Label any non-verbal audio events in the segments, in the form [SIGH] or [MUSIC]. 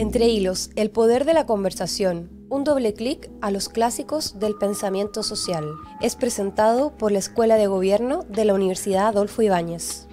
Entre hilos, el poder de la conversación, un doble clic a los clásicos del pensamiento social, es presentado por la Escuela de Gobierno de la Universidad Adolfo Ibáñez.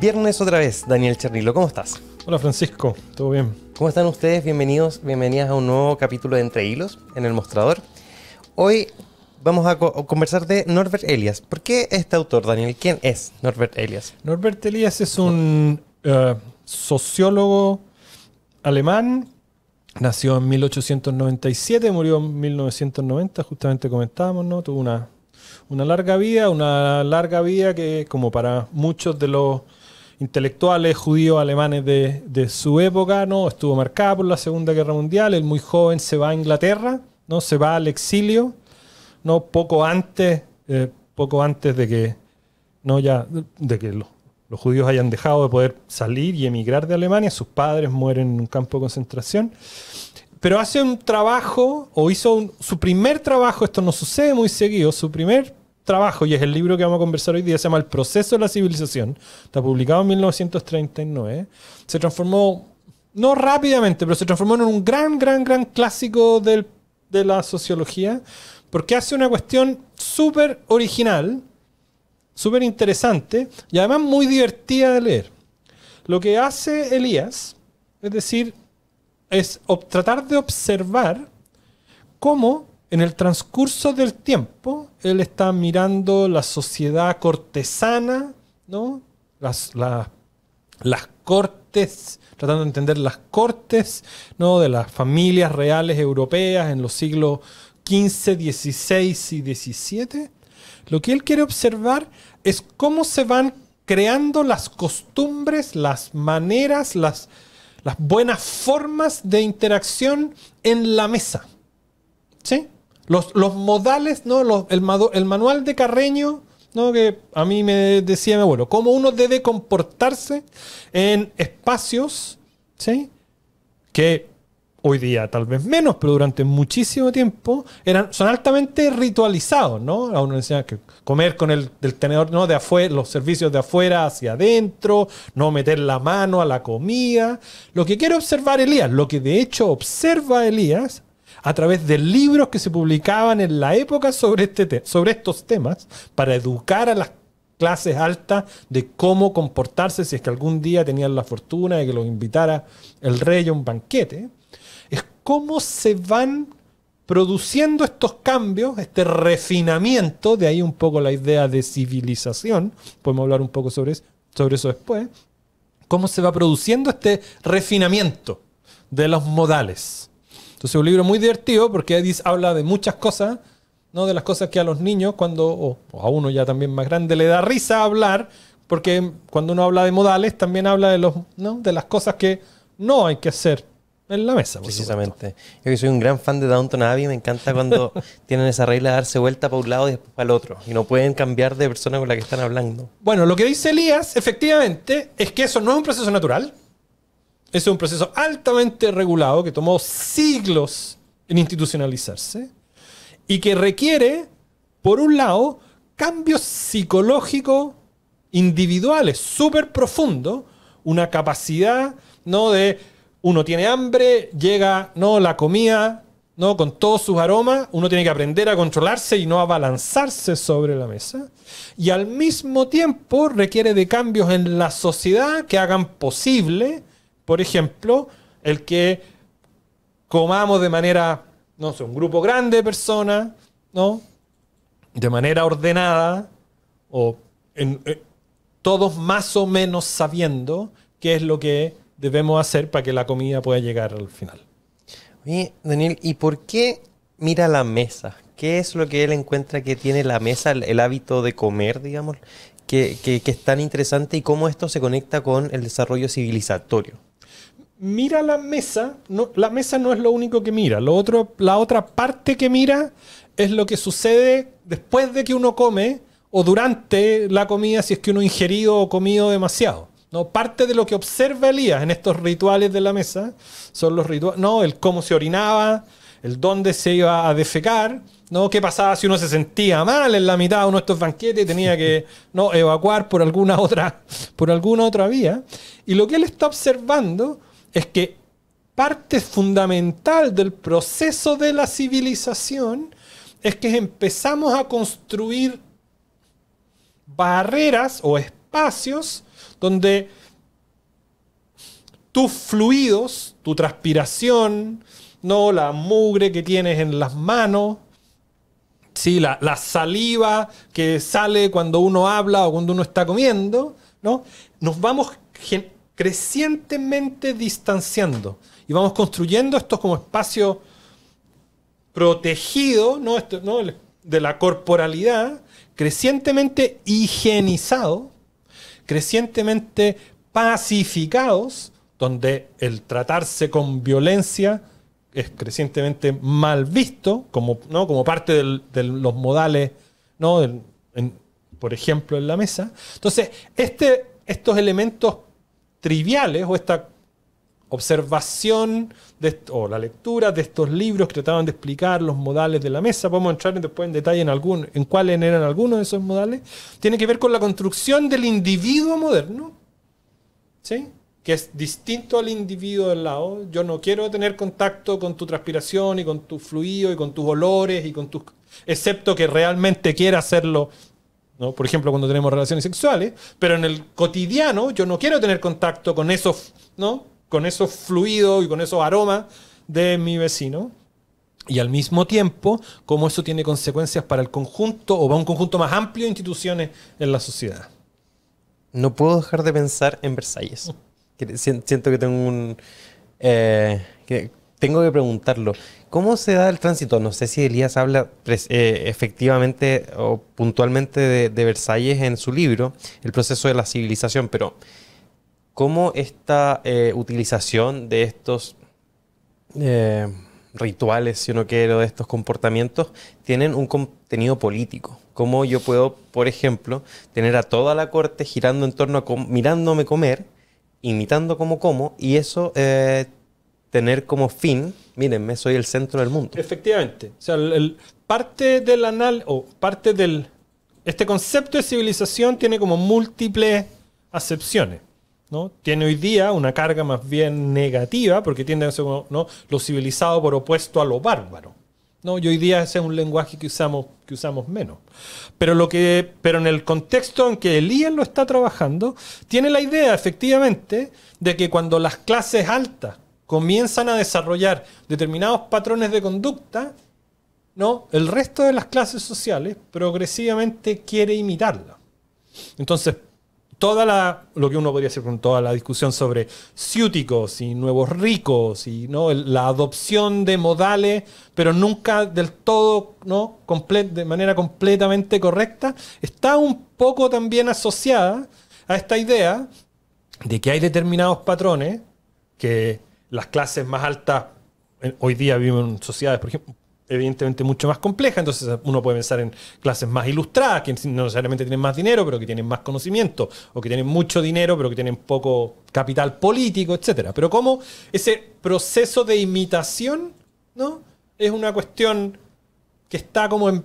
Viernes otra vez, Daniel Chernilo, ¿cómo estás? Hola Francisco, ¿todo bien? ¿Cómo están ustedes? Bienvenidos, bienvenidas a un nuevo capítulo de Entre Hilos en el mostrador. Hoy vamos a, conversar de Norbert Elias. ¿Por qué este autor, Daniel? ¿Quién es Norbert Elias? Norbert Elias es un eh, sociólogo alemán, nació en 1897, murió en 1990, justamente comentábamos, ¿no? Tuvo una, larga vida, una larga vida que, como para muchos de los intelectuales judíos alemanes de, su época, ¿no? Estuvo marcada por la Segunda Guerra Mundial, el muy joven se va a Inglaterra, ¿no? Se va al exilio, ¿no? Poco antes, eh, poco antes de que, ¿no? Ya, de que los judíos hayan dejado de poder salir y emigrar de Alemania, sus padres mueren en un campo de concentración. Pero hace un trabajo, o hizo su primer trabajo, esto no sucede muy seguido, su primer trabajo, y es el libro que vamos a conversar hoy día, se llama El proceso de la civilización, está publicado en 1939, se transformó, no rápidamente, pero se transformó en un gran, gran, gran clásico del, de la sociología, porque hace una cuestión súper original, súper interesante y además muy divertida de leer. Lo que hace Elías, es decir, es tratar de observar cómo en el transcurso del tiempo él está mirando la sociedad cortesana, ¿no? Las, cortes, tratando de entender las cortes, ¿no? De las familias reales europeas en los siglos XV, XVI y XVII. Lo que él quiere observar es cómo se van creando las costumbres, las maneras, las, buenas formas de interacción en la mesa. ¿Sí? Los, modales, ¿no? el, el, manual de Carreño, ¿no? Que a mí me decía mi abuelo, cómo uno debe comportarse en espacios, Que hoy día tal vez menos, pero durante muchísimo tiempo eran, son altamente ritualizados, ¿no? A uno enseñan que comer con el del tenedor, ¿no? De afuera, los servicios de afuera hacia adentro, no meter la mano a la comida. Lo que quiere observar Elías, lo que de hecho observa Elías a través de libros que se publicaban en la época sobre, este sobre estos temas, para educar a las clases altas de cómo comportarse si es que algún día tenían la fortuna de que los invitara el rey a un banquete cómo se van produciendo estos cambios, este refinamiento, de ahí un poco la idea de civilización, podemos hablar un poco sobre eso, después, cómo se va produciendo este refinamiento de los modales. Entonces un libro muy divertido porque habla de muchas cosas, ¿no? de las cosas que a los niños, cuando, o a uno ya también más grande, le da risa hablar, porque cuando uno habla de modales, también habla de, los, de las cosas que no hay que hacer en la mesa. Precisamente. Yo soy un gran fan de Downton Abbey, me encanta cuando [LAUGHS] tienen esa regla de darse vuelta para un lado y después para el otro. Y no pueden cambiar de persona con la que están hablando. Bueno, lo que dice Elías, efectivamente, es que eso no es un proceso natural. Es un proceso altamente regulado que tomó siglos en institucionalizarse y que requiere, por un lado, cambios psicológicos individuales súper profundos, una capacidad ¿no? de uno tiene hambre, llega, no, la comida, no, con todos sus aromas, uno tiene que aprender a controlarse y no a balanzarse sobre la mesa. Y al mismo tiempo requiere de cambios en la sociedad que hagan posible, por ejemplo, el que comamos de manera, no sé, un grupo grande de personas, ¿no? De manera ordenada o en, eh, todos más o menos sabiendo qué es lo que debemos hacer para que la comida pueda llegar al final. Oye, Daniel, ¿y por qué mira la mesa? ¿Qué es lo que él encuentra que tiene la mesa, el, hábito de comer, digamos, que, es tan interesante y cómo esto se conecta con el desarrollo civilizatorio? Mira la mesa, no, la mesa no es lo único que mira, lo otro, la otra parte que mira es lo que sucede después de que uno come o durante la comida si es que uno ha ingerido o comido demasiado. No, parte de lo que observa Elías en estos rituales de la mesa son los rituales, no, el cómo se orinaba, el dónde se iba a defecar, no, qué pasaba si uno se sentía mal en la mitad de uno de estos banquetes y tenía que [LAUGHS] no evacuar por alguna otra por alguna otra vía. Y lo que él está observando es que parte fundamental del proceso de la civilización es que empezamos a construir barreras o espacios donde tus fluidos, tu transpiración, ¿no? la mugre que tienes en las manos, la, saliva que sale cuando uno habla o cuando uno está comiendo, ¿no? nos vamos crecientemente distanciando y vamos construyendo estos como espacio protegido ¿no? de la corporalidad, crecientemente higienizado, crecientemente pacificados, donde el tratarse con violencia es crecientemente mal visto, como, ¿no? como parte de los modales, ¿no? por ejemplo, en la mesa. Entonces, este, estos elementos triviales o esta observación de, o la lectura de estos libros que trataban de explicar los modales de la mesa, podemos a entrar después en detalle en, algún, en cuáles eran algunos de esos modales, tiene que ver con la construcción del individuo moderno, ¿sí? que es distinto al individuo del lado. Yo no quiero tener contacto con tu transpiración y con tu fluido y con tus olores y con tus... excepto que realmente quiera hacerlo ¿no? Por ejemplo, cuando tenemos relaciones sexuales, pero en el cotidiano yo no quiero tener contacto con eso ¿no? con esos fluidos y con esos aromas de mi vecino. Y al mismo tiempo, cómo eso tiene consecuencias para el conjunto o para un conjunto más amplio de instituciones en la sociedad. No puedo dejar de pensar en Versalles. Siento que tengo un... Eh, que preguntarlo. ¿Cómo se da el tránsito? No sé si Elías habla eh, efectivamente o puntualmente de, de Versalles en su libro, El proceso de la civilización, pero cómo esta eh, utilización de estos eh, rituales, si uno quiere, de estos comportamientos, tienen un contenido político. Cómo yo puedo, por ejemplo, tener a toda la corte girando en torno a com mirándome comer, imitando cómo como, y eso eh, tener como fin, mírenme, soy el centro del mundo. Efectivamente. O sea, parte del anal o parte del este concepto de civilización tiene como múltiples acepciones. Tiene hoy día una carga más bien negativa, porque tiende a ser lo civilizado por opuesto a lo bárbaro. ¿no? Y hoy día ese es un lenguaje que usamos, menos. Pero, pero en el contexto en que Elías lo está trabajando, tiene la idea efectivamente de que cuando las clases altas comienzan a desarrollar determinados patrones de conducta, ¿no? el resto de las clases sociales progresivamente quiere imitarla. Entonces, toda la, lo que uno podría hacer con toda la discusión sobre ciúticos y nuevos ricos y ¿no? la adopción de modales, pero nunca del todo, ¿no? de manera completamente correcta, está un poco también asociada a esta idea de que hay determinados patrones que las clases más altas hoy día viven en sociedades, por ejemplo, evidentemente mucho más compleja, entonces uno puede pensar en clases más ilustradas, que no necesariamente tienen más dinero, pero que tienen más conocimiento, o que tienen mucho dinero, pero que tienen poco capital político, etcétera. Pero como ese proceso de imitación, ¿no? Es una cuestión que está como en,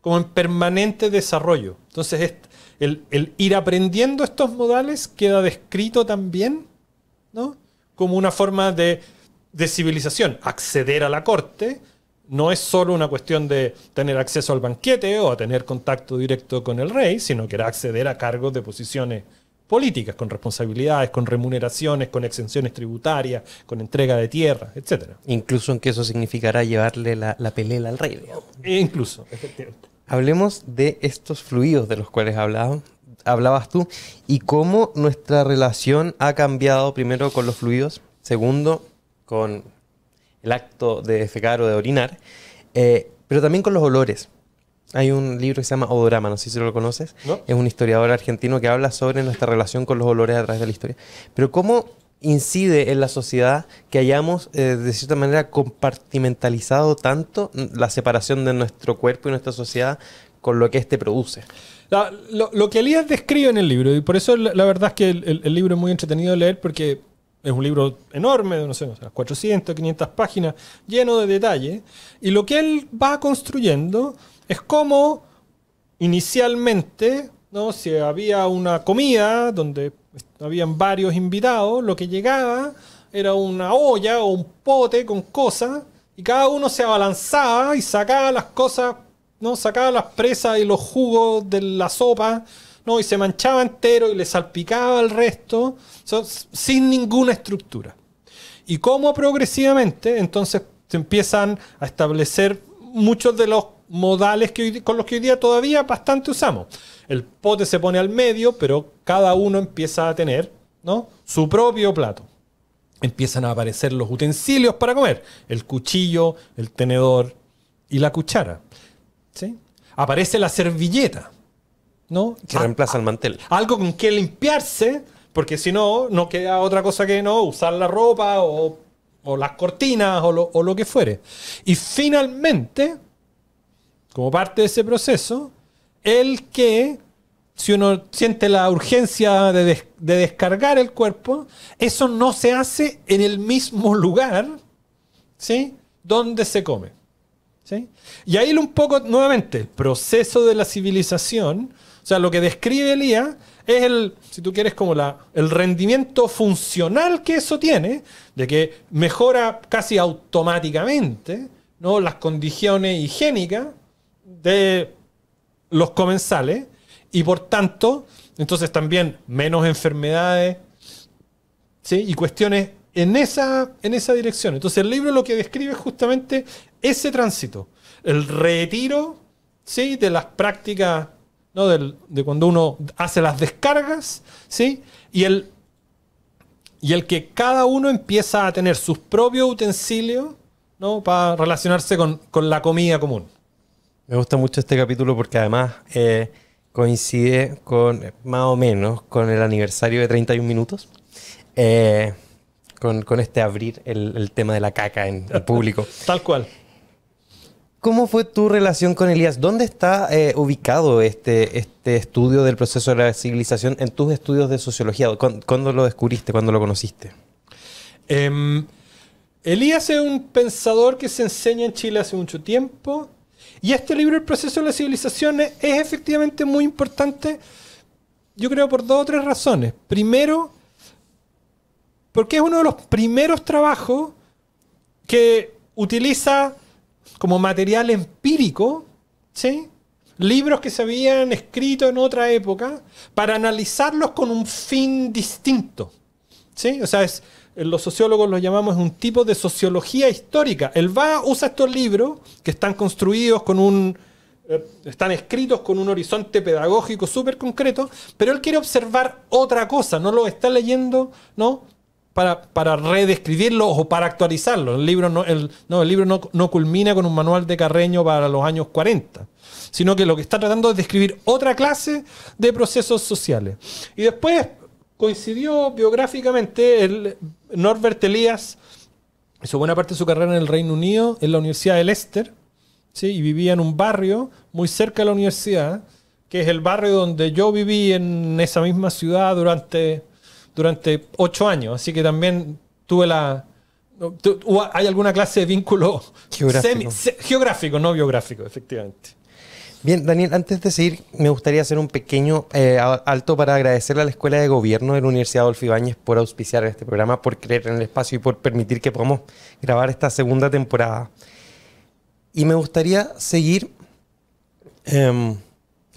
como en permanente desarrollo. Entonces, el, ir aprendiendo estos modales queda descrito también, ¿no? Como una forma de, de civilización, acceder a la corte, no es solo una cuestión de tener acceso al banquete o a tener contacto directo con el rey, sino que era acceder a cargos de posiciones políticas, con responsabilidades, con remuneraciones, con exenciones tributarias, con entrega de tierra, etc. Incluso en que eso significará llevarle la, la al rey. E incluso, efectivamente. Hablemos de estos fluidos de los cuales hablabas tú y cómo nuestra relación ha cambiado primero con los fluidos, segundo con el acto de defecar o de orinar, eh, pero también con los olores. Hay un libro que se llama Odorama, no sé si lo conoces. Es un historiador argentino que habla sobre nuestra relación con los olores a través de la historia. Pero cómo incide en la sociedad que hayamos, eh, de cierta manera, compartimentalizado tanto la separación de nuestro cuerpo y nuestra sociedad con lo que éste produce. lo, que Elías describe en el libro, y por eso la, verdad es que el, el libro es muy entretenido de leer, porque es un libro enorme, no sé, 400, 500 páginas, lleno de detalles. Y lo que él va construyendo es como inicialmente, ¿no? si había una comida donde habían varios invitados, lo que llegaba era una olla o un pote con cosas y cada uno se abalanzaba y sacaba las cosas, ¿no? sacaba las presas y los jugos de la sopa no, y se manchaba entero y le salpicaba el resto, sin ninguna estructura. Y cómo progresivamente, entonces, se empiezan a establecer muchos de los modales que con los que hoy día todavía bastante usamos. El pote se pone al medio, pero cada uno empieza a tener ¿no? su propio plato. Empiezan a aparecer los utensilios para comer, el cuchillo, el tenedor y la cuchara. Aparece la servilleta que reemplaza el mantel. Algo con que limpiarse, porque si no, no queda otra cosa que no usar la ropa o, las cortinas o lo, que fuere. Y finalmente, como parte de ese proceso, el que, si uno siente la urgencia de, descargar el cuerpo, eso no se hace en el mismo lugar, ¿sí? Donde se come. Y ahí un poco, nuevamente, el proceso de la civilización o sea, lo que describe Elías es el, si tú quieres, como la, el rendimiento funcional que eso tiene, de que mejora casi automáticamente ¿no? las condiciones higiénicas de los comensales y por tanto, entonces también menos enfermedades ¿sí? y cuestiones en esa, en esa dirección. Entonces el libro lo que describe es justamente ese tránsito, el retiro de las prácticas ¿no? Del, de cuando uno hace las descargas, ¿sí? Y el, y el que cada uno empieza a tener sus propios utensilios, ¿no? Para relacionarse con, la comida común. Me gusta mucho este capítulo porque además eh, coincide con, eh, más o menos, con el aniversario de 31 minutos. Eh, con, con, este abrir el, el, tema de la caca en el público. [LAUGHS] Tal cual. ¿Cómo fue tu relación con Elías? ¿Dónde está eh, ubicado este, este estudio del proceso de la civilización en tus estudios de sociología? ¿Cuándo, lo descubriste? ¿Cuándo lo conociste? Em, Elías es un pensador que se enseña en Chile hace mucho tiempo. Y este libro, El proceso de la civilización, es efectivamente muy importante, yo creo, por dos o tres razones. Primero, porque es uno de los primeros trabajos que utiliza como material empírico, ¿sí? libros que se habían escrito en otra época, para analizarlos con un fin distinto. ¿sí? O eh, los sociólogos los llamamos un tipo de sociología histórica. Él va, usa estos libros que están construidos con un... Eh, están escritos con un horizonte pedagógico súper concreto, pero él quiere observar otra cosa, no lo está leyendo, ¿no? para, para redescribirlo o para actualizarlo. El libro, no, el, libro no, culmina con un manual de Carreño para los años 40, sino que lo que está tratando es describir otra clase de procesos sociales. Y después coincidió biográficamente el Norbert Elias, hizo buena parte de su carrera en el Reino Unido, en la Universidad de Leicester, ¿sí? y vivía en un barrio muy cerca de la universidad, que es el barrio donde yo viví en esa misma ciudad durante durante ocho años, así que también tuve la... ¿Hay alguna clase de vínculo geográfico, geográfico no biográfico, efectivamente? Bien, Daniel, antes de seguir, me gustaría hacer un pequeño eh, alto para agradecerle a la Escuela de Gobierno de la Universidad Adolfo Ibáñez por auspiciar este programa, por creer en el espacio y por permitir que podamos grabar esta segunda temporada. Y me gustaría seguir em,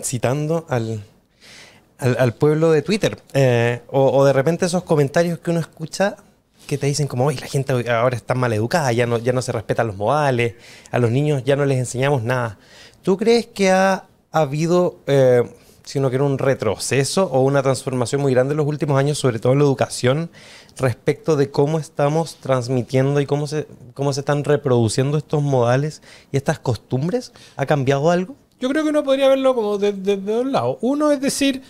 citando al al, pueblo de Twitter. Eh, o, de repente esos comentarios que uno escucha que te dicen como, oye, la gente ahora está mal educada, ya no, ya no se respetan los modales, a los niños ya no les enseñamos nada. ¿Tú crees que ha, habido, eh, si sino que era un retroceso o una transformación muy grande en los últimos años, sobre todo en la educación, respecto de cómo estamos transmitiendo y cómo se, cómo se están reproduciendo estos modales y estas costumbres? ¿Ha cambiado algo? Yo creo que uno podría verlo como desde de, de dos lados. Uno es decir,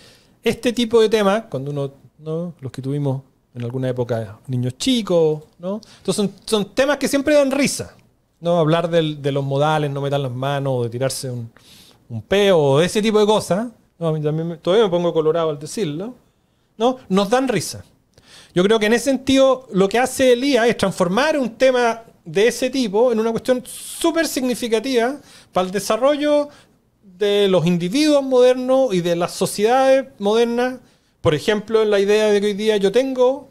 este tipo de temas, cuando uno, los que tuvimos en alguna época, niños chicos, ¿no? Entonces son, temas que siempre dan risa, ¿no? Hablar de los modales, no meter las manos, o de tirarse un, peo, o de ese tipo de cosas, también todavía me pongo colorado al decirlo, ¿no? Nos dan risa. Yo creo que en ese sentido lo que hace Elías es transformar un tema de ese tipo en una cuestión súper significativa para el desarrollo de los individuos modernos y de las sociedades modernas. Por ejemplo, en la idea de que hoy día yo tengo,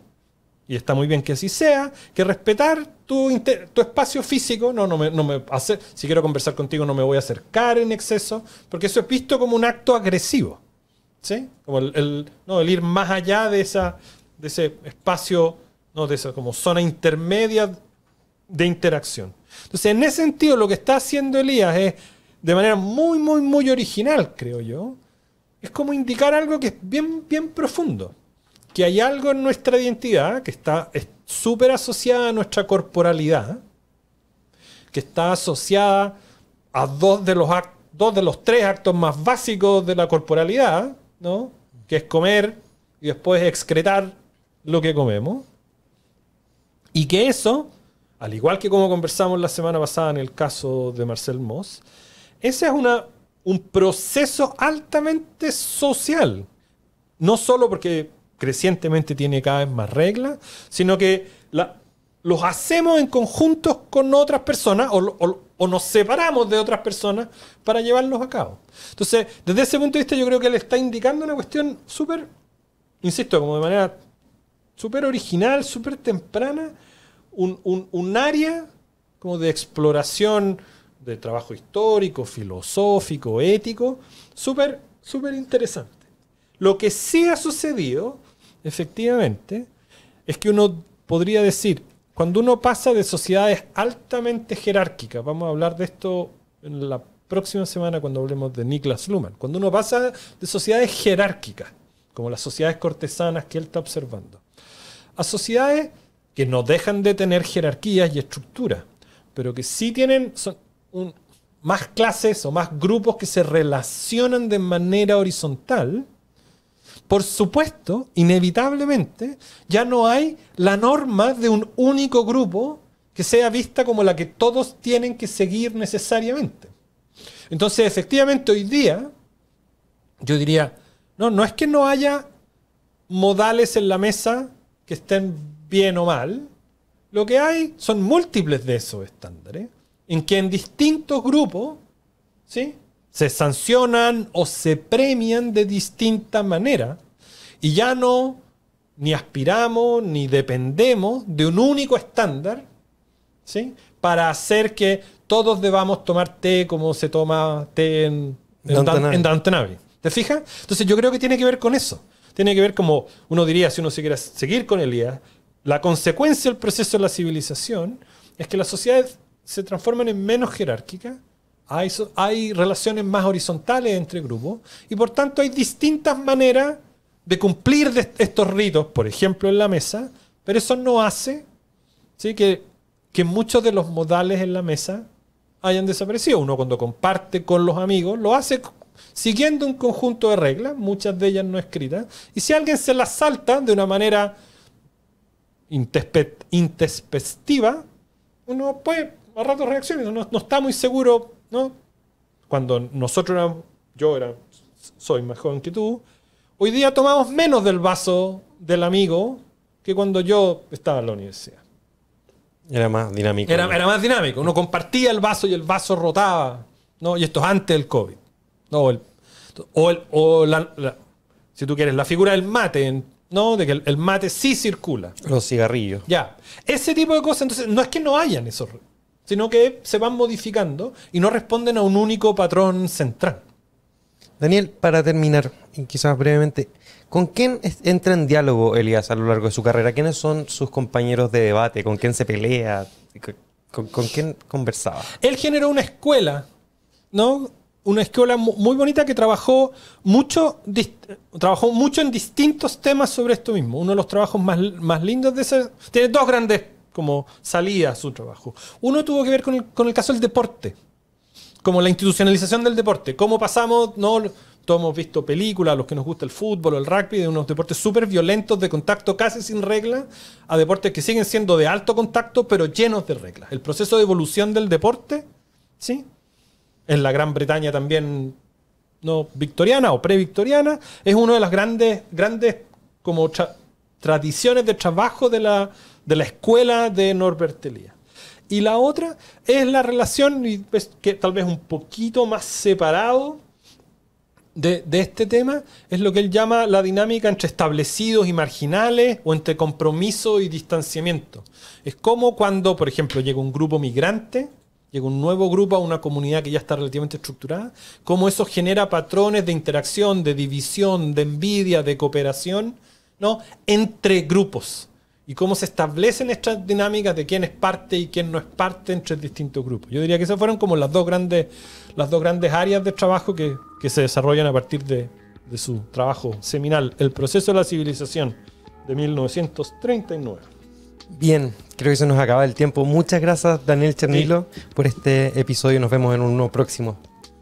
y está muy bien que así sea, que respetar tu, tu espacio físico, no, no me, hace, si quiero conversar contigo no me voy a acercar en exceso, porque eso es visto como un acto agresivo. Como el, no, ir más allá de, esa, de ese espacio, ¿no? de esa como zona intermedia de interacción. Entonces, en ese sentido, lo que está haciendo Elías es de manera muy, muy, muy original, creo yo, es como indicar algo que es bien, bien profundo. Que hay algo en nuestra identidad que está súper asociada a nuestra corporalidad, que está asociada a dos de los dos de los tres actos más básicos de la corporalidad, ¿no? Que es comer y después excretar lo que comemos. Y que eso, al igual que como conversamos la semana pasada en el caso de Marcel Moss, ese es una, un proceso altamente social. No solo porque crecientemente tiene cada vez más reglas, sino que los hacemos en conjuntos con otras personas o, nos separamos de otras personas para llevarlos a cabo. Entonces, desde ese punto de vista, yo creo que él está indicando una cuestión súper, insisto, como de manera súper original, súper temprana, un, un área como de exploración de trabajo histórico, filosófico, ético, súper, súper interesante. Lo que sí ha sucedido, efectivamente, es que uno podría decir, cuando uno pasa de sociedades altamente jerárquicas, vamos a hablar de esto en la próxima semana cuando hablemos de Niklas Luhmann, cuando uno pasa de sociedades jerárquicas, como las sociedades cortesanas que él está observando, a sociedades que no dejan de tener jerarquías y estructuras, pero que sí tienen, más clases o más grupos que se relacionan de manera horizontal, por supuesto, inevitablemente, ya no hay la norma de un único grupo que sea vista como la que todos tienen que seguir necesariamente. Entonces, efectivamente, hoy día, yo diría, no, no es que no haya modales en la mesa que estén bien o mal, lo que hay son múltiples de esos estándares en que en distintos grupos ¿sí? se sancionan o se premian de distinta manera y ya no ni aspiramos ni dependemos de un único estándar ¿sí? para hacer que todos debamos tomar té como se toma té en, en, ¿Te fijas? Entonces yo creo que tiene que ver con eso. Tiene que ver como uno diría, si uno se quiere seguir con Elías, la consecuencia del proceso de la civilización es que la sociedad se transforman en menos jerárquicas, hay, hay relaciones más horizontales entre grupos y por tanto hay distintas maneras de cumplir estos ritos, por ejemplo en la mesa, pero eso no hace que, que muchos de los modales en la mesa hayan desaparecido. Uno cuando comparte con los amigos lo hace siguiendo un conjunto de reglas, muchas de ellas no escritas, y si alguien se las salta de una manera intespectiva, uno puede a rato reacciones, no, no, está muy seguro, ¿no? Cuando nosotros yo era, soy más joven que tú, hoy día tomamos menos del vaso del amigo que cuando yo estaba en la universidad. Era más dinámico. Era, era más dinámico, uno compartía el vaso y el vaso rotaba, ¿no? Y esto es antes del COVID, ¿no? o, el, o la, si tú quieres, la figura del mate ¿no? De que el mate sí circula. Los cigarrillos. Ya. Ese tipo de cosas. Entonces, no es que no hayan esos sino que se van modificando y no responden a un único patrón central. Daniel, para terminar, quizás brevemente, ¿con quién entra en diálogo Elías a lo largo de su carrera? ¿Quiénes son sus compañeros de debate? ¿Con quién se pelea? ¿Con, quién conversaba? Él generó una escuela, ¿no? Una escuela muy bonita que trabajó mucho, trabajó mucho en distintos temas sobre esto mismo. Uno de los trabajos más, más lindos de ese... Tiene dos grandes como salida su trabajo. Uno tuvo que ver con el, caso del deporte, como la institucionalización del deporte, cómo pasamos, no, todos hemos visto películas, los que nos gusta el fútbol o el rugby, de unos deportes súper violentos, de contacto casi sin reglas, a deportes que siguen siendo de alto contacto, pero llenos de reglas. El proceso de evolución del deporte, ¿sí? En la Gran Bretaña también, no victoriana o pre-victoriana, es una de las grandes, grandes como tradiciones de trabajo de la, de la escuela de Norbert Elia. Y la otra es la relación, que tal vez un poquito más separado de, este tema, es lo que él llama la dinámica entre establecidos y marginales o entre compromiso y distanciamiento. Es como cuando, por ejemplo, llega un grupo migrante, llega un nuevo grupo a una comunidad que ya está relativamente estructurada, cómo eso genera patrones de interacción, de división, de envidia, de cooperación, ¿no? Entre grupos y cómo se establecen estas dinámicas de quién es parte y quién no es parte entre distintos grupos. Yo diría que esas fueron como las dos grandes, las dos grandes áreas de trabajo que, se desarrollan a partir de, su trabajo seminal, El proceso de la civilización de 1939. Bien, creo que se nos acaba el tiempo. Muchas gracias Daniel Chernilo por este episodio. Nos vemos en uno próximo.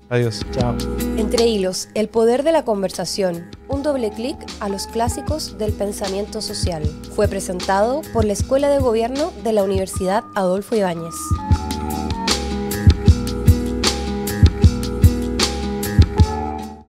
Adiós. Chao. Entre hilos, el poder de la conversación, un doble clic a los clásicos del pensamiento social. Fue presentado por la Escuela de Gobierno de la Universidad Adolfo Ibáñez.